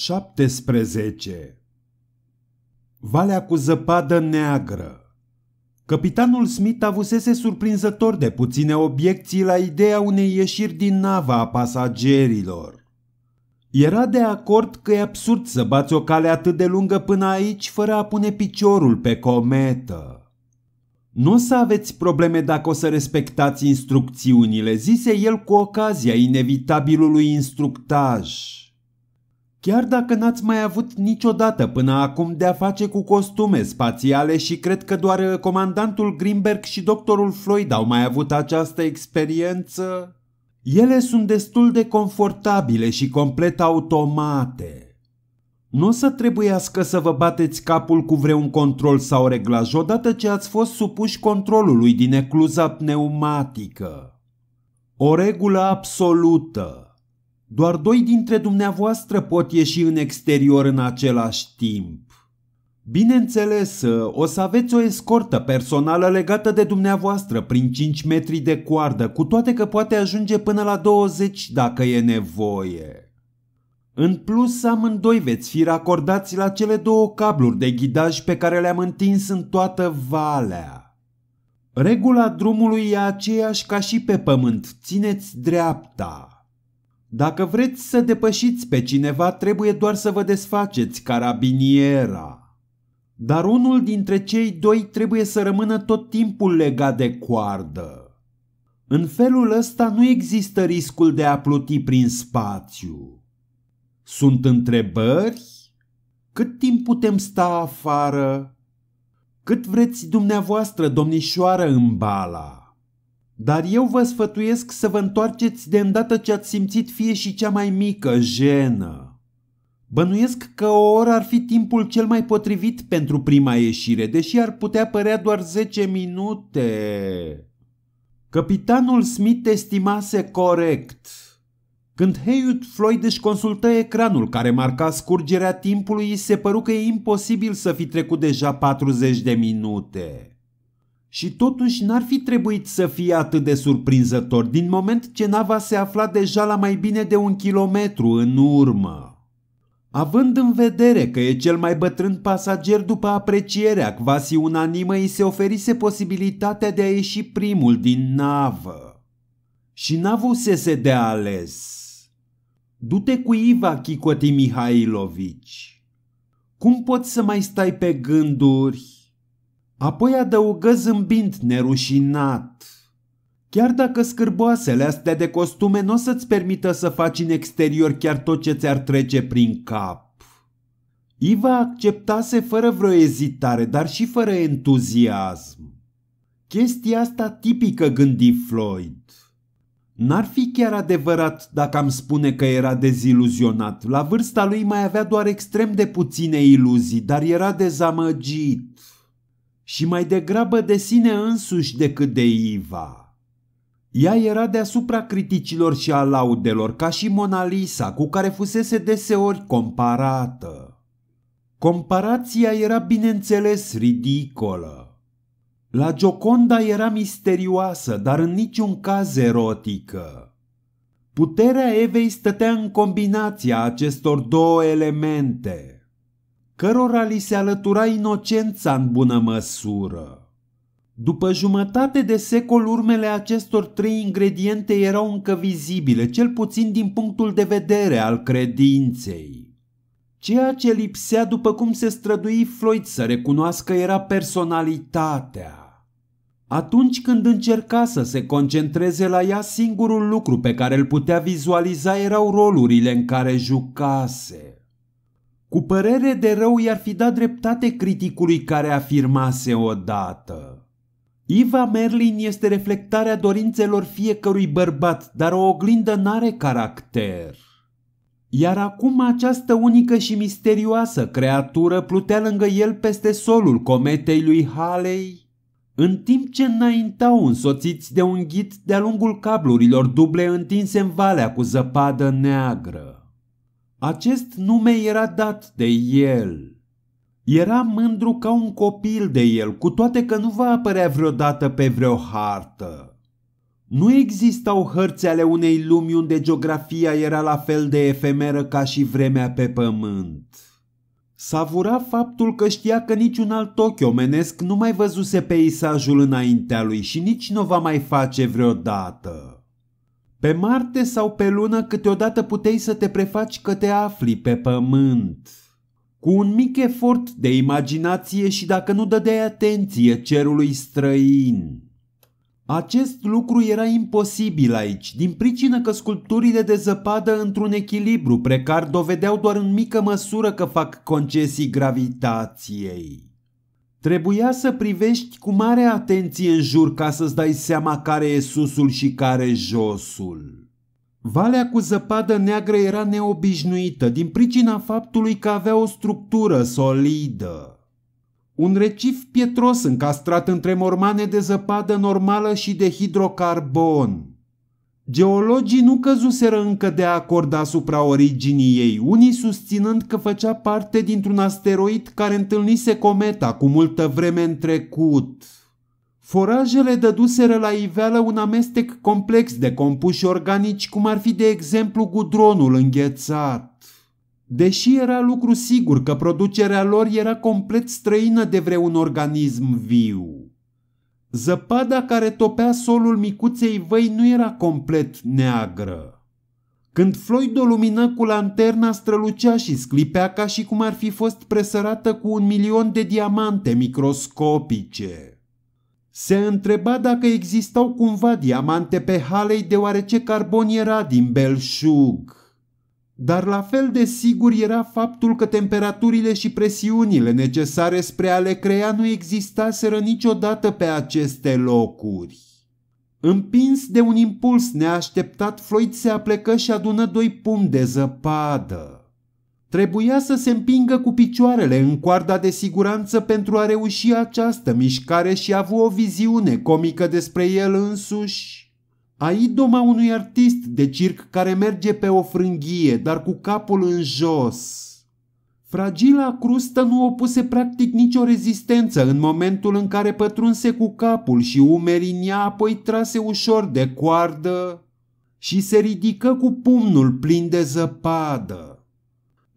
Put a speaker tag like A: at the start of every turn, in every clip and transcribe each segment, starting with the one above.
A: 17. Valea cu zăpadă neagră Capitanul Smith avusese surprinzător de puține obiecții la ideea unei ieșiri din nava a pasagerilor. Era de acord că e absurd să bați o cale atât de lungă până aici fără a pune piciorul pe cometă. Nu o să aveți probleme dacă o să respectați instrucțiunile, zise el cu ocazia inevitabilului instructaj. Chiar dacă n-ați mai avut niciodată până acum de a face cu costume spațiale și cred că doar uh, comandantul Greenberg și doctorul Floyd au mai avut această experiență, ele sunt destul de confortabile și complet automate. Nu o să trebuiască să vă bateți capul cu vreun control sau reglaj odată ce ați fost supuși controlului din ecluza pneumatică. O regulă absolută. Doar doi dintre dumneavoastră pot ieși în exterior în același timp. Bineînțeles, o să aveți o escortă personală legată de dumneavoastră prin 5 metri de coardă, cu toate că poate ajunge până la 20 dacă e nevoie. În plus, amândoi veți fi racordați la cele două cabluri de ghidaj pe care le-am întins în toată valea. Regula drumului e aceeași ca și pe pământ, țineți dreapta. Dacă vreți să depășiți pe cineva, trebuie doar să vă desfaceți carabiniera. Dar unul dintre cei doi trebuie să rămână tot timpul legat de coardă. În felul ăsta nu există riscul de a pluti prin spațiu. Sunt întrebări? Cât timp putem sta afară? Cât vreți dumneavoastră, domnișoară bala? Dar eu vă sfătuiesc să vă întoarceți de îndată ce ați simțit fie și cea mai mică jenă. Bănuiesc că o oră ar fi timpul cel mai potrivit pentru prima ieșire, deși ar putea părea doar 10 minute. Capitanul Smith estimase corect. Când Heyut Floyd își consultă ecranul care marca scurgerea timpului, se păru că e imposibil să fi trecut deja 40 de minute. Și totuși n-ar fi trebuit să fie atât de surprinzător, din moment ce nava se afla deja la mai bine de un kilometru în urmă. Având în vedere că e cel mai bătrân pasager după aprecierea quasi unanimă, îi se oferise posibilitatea de a ieși primul din navă. Și n-avusese de ales. Du-te cu Iva, Chicoti Mihailovici. Cum poți să mai stai pe gânduri? Apoi adăugă zâmbind nerușinat. Chiar dacă scârboasele astea de costume nu o să-ți permită să faci în exterior chiar tot ce ți-ar trece prin cap. Iva acceptase fără vreo ezitare, dar și fără entuziasm. Chestia asta tipică gândi Floyd. N-ar fi chiar adevărat dacă am spune că era deziluzionat. La vârsta lui mai avea doar extrem de puține iluzii, dar era dezamăgit și mai degrabă de sine însuși decât de Iva. Ea era deasupra criticilor și a laudelor, ca și Mona Lisa, cu care fusese deseori comparată. Comparația era, bineînțeles, ridicolă. La Gioconda era misterioasă, dar în niciun caz erotică. Puterea Evei stătea în combinația acestor două elemente – cărora li se alătura inocența în bună măsură. După jumătate de secol, urmele acestor trei ingrediente erau încă vizibile, cel puțin din punctul de vedere al credinței. Ceea ce lipsea, după cum se strădui Floyd să recunoască, era personalitatea. Atunci când încerca să se concentreze la ea, singurul lucru pe care îl putea vizualiza erau rolurile în care jucase. Cu părere de rău i-ar fi dat dreptate criticului care afirmase odată. Iva Merlin este reflectarea dorințelor fiecărui bărbat, dar o oglindă n-are caracter. Iar acum această unică și misterioasă creatură plutea lângă el peste solul cometei lui Halley, în timp ce înaintau însoțiți de un ghid de-a lungul cablurilor duble întinse în valea cu zăpadă neagră. Acest nume era dat de el. Era mândru ca un copil de el, cu toate că nu va apărea vreodată pe vreo hartă. Nu existau hărți ale unei lumi unde geografia era la fel de efemeră ca și vremea pe pământ. Savura faptul că știa că niciun alt ochi omenesc nu mai văzuse peisajul înaintea lui și nici nu va mai face vreodată. Pe Marte sau pe Lună câteodată puteai să te prefaci că te afli pe Pământ. Cu un mic efort de imaginație și dacă nu dădeai atenție cerului străin. Acest lucru era imposibil aici, din pricină că sculpturile de zăpadă într-un echilibru precar dovedeau doar în mică măsură că fac concesii gravitației. Trebuia să privești cu mare atenție în jur ca să-ți dai seama care e susul și care josul. Valea cu zăpadă neagră era neobișnuită din pricina faptului că avea o structură solidă. Un recif pietros încastrat între mormane de zăpadă normală și de hidrocarbon. Geologii nu căzuseră încă de acord asupra originii ei, unii susținând că făcea parte dintr-un asteroid care întâlnise cometa cu multă vreme în trecut. Forajele dăduseră la iveală un amestec complex de compuși organici, cum ar fi de exemplu gudronul înghețat. Deși era lucru sigur că producerea lor era complet străină de vreun organism viu. Zăpada care topea solul micuței văi nu era complet neagră. Când Floyd o lumină cu lanterna strălucea și sclipea ca și cum ar fi fost presărată cu un milion de diamante microscopice. Se întreba dacă existau cumva diamante pe halei deoarece carbon era din belșug. Dar la fel de sigur era faptul că temperaturile și presiunile necesare spre a le crea nu existaseră niciodată pe aceste locuri. Împins de un impuls neașteptat, Floyd se aplecă și adună doi pumni de zăpadă. Trebuia să se împingă cu picioarele în coarda de siguranță pentru a reuși această mișcare și a avut o viziune comică despre el însuși a idoma unui artist de circ care merge pe o frânghie, dar cu capul în jos. Fragila crustă nu opuse practic nicio rezistență în momentul în care pătrunse cu capul și umerii în ea, apoi trase ușor de coardă și se ridică cu pumnul plin de zăpadă.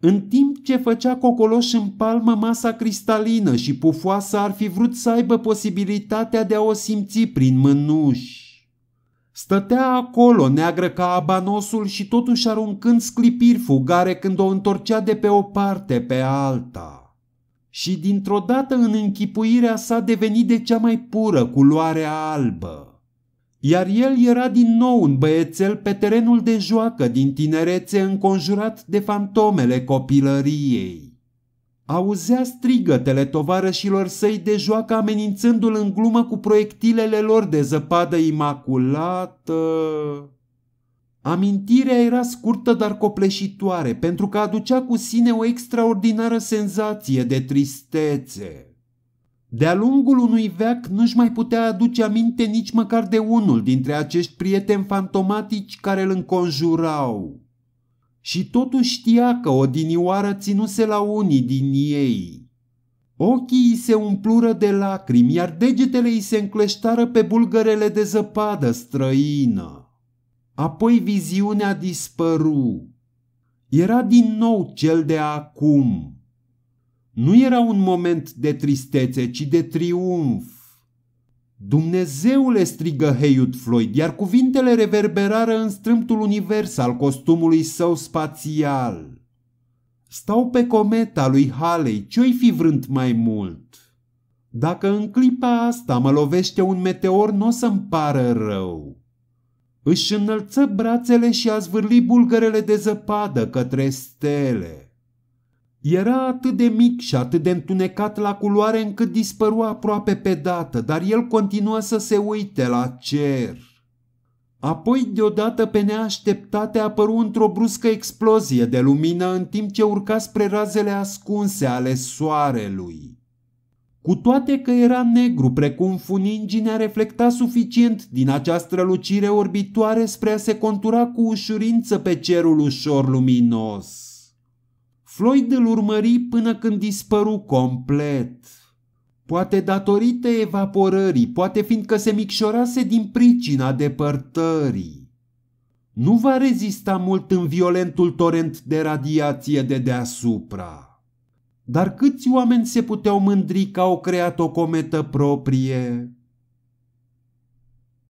A: În timp ce făcea cocoloș în palmă masa cristalină și pufoasă, ar fi vrut să aibă posibilitatea de a o simți prin mânuși. Stătea acolo, neagră ca abanosul și totuși aruncând sclipiri fugare când o întorcea de pe o parte pe alta. Și dintr-o dată în închipuirea sa deveni de cea mai pură culoare albă. Iar el era din nou un băiețel pe terenul de joacă din tinerețe înconjurat de fantomele copilăriei. Auzea strigătele tovarășilor săi de joacă amenințându-l în glumă cu proiectilele lor de zăpadă imaculată. Amintirea era scurtă, dar copleșitoare, pentru că aducea cu sine o extraordinară senzație de tristețe. De-a lungul unui veac nu-și mai putea aduce aminte nici măcar de unul dintre acești prieteni fantomatici care îl înconjurau și totuși știa că odinioară ținuse la unii din ei. Ochii îi se umplură de lacrimi, iar degetele îi se încleștară pe bulgărele de zăpadă străină. Apoi viziunea dispăru. Era din nou cel de acum. Nu era un moment de tristețe, ci de triumf. Dumnezeule, strigă Heyut Floyd, iar cuvintele reverberară în strâmtul univers al costumului său spațial. Stau pe cometa lui Haley, ce-i fi vrând mai mult? Dacă în clipa asta mă lovește un meteor, nu o să-mi pară rău. Își înălță brațele și a zvârli bulgărele de zăpadă către stele. Era atât de mic și atât de întunecat la culoare încât dispăru aproape pe dată, dar el continua să se uite la cer. Apoi, deodată, pe neașteptate, apăru într-o bruscă explozie de lumină în timp ce urca spre razele ascunse ale soarelui. Cu toate că era negru precum funinginea reflecta suficient din această lucire orbitoare spre a se contura cu ușurință pe cerul ușor luminos. Floyd îl urmări până când dispăru complet. Poate datorită evaporării, poate fiindcă se micșorase din pricina depărtării. Nu va rezista mult în violentul torent de radiație de deasupra. Dar câți oameni se puteau mândri că au creat o cometă proprie?